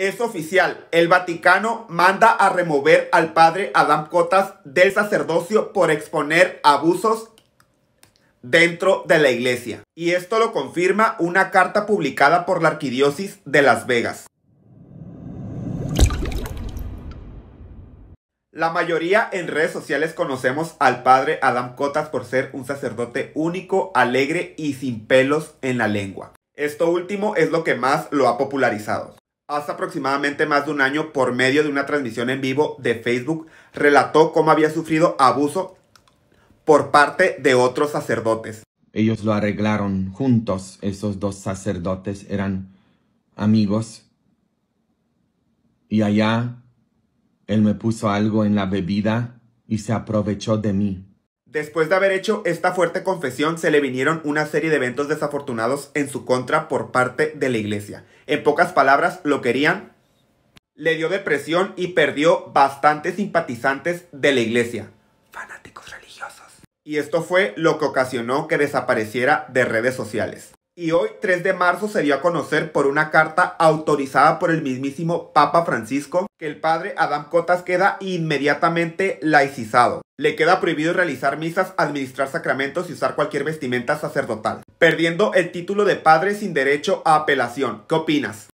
Es oficial, el Vaticano manda a remover al padre Adam Cotas del sacerdocio por exponer abusos dentro de la iglesia. Y esto lo confirma una carta publicada por la Arquidiócesis de Las Vegas. La mayoría en redes sociales conocemos al padre Adam Cotas por ser un sacerdote único, alegre y sin pelos en la lengua. Esto último es lo que más lo ha popularizado hace aproximadamente más de un año por medio de una transmisión en vivo de Facebook, relató cómo había sufrido abuso por parte de otros sacerdotes. Ellos lo arreglaron juntos, esos dos sacerdotes eran amigos. Y allá él me puso algo en la bebida y se aprovechó de mí. Después de haber hecho esta fuerte confesión, se le vinieron una serie de eventos desafortunados en su contra por parte de la iglesia. En pocas palabras, lo querían, le dio depresión y perdió bastantes simpatizantes de la iglesia, fanáticos religiosos. Y esto fue lo que ocasionó que desapareciera de redes sociales. Y hoy, 3 de marzo, se dio a conocer por una carta autorizada por el mismísimo Papa Francisco que el padre Adam Cotas queda inmediatamente laicizado le queda prohibido realizar misas, administrar sacramentos y usar cualquier vestimenta sacerdotal, perdiendo el título de padre sin derecho a apelación. ¿Qué opinas?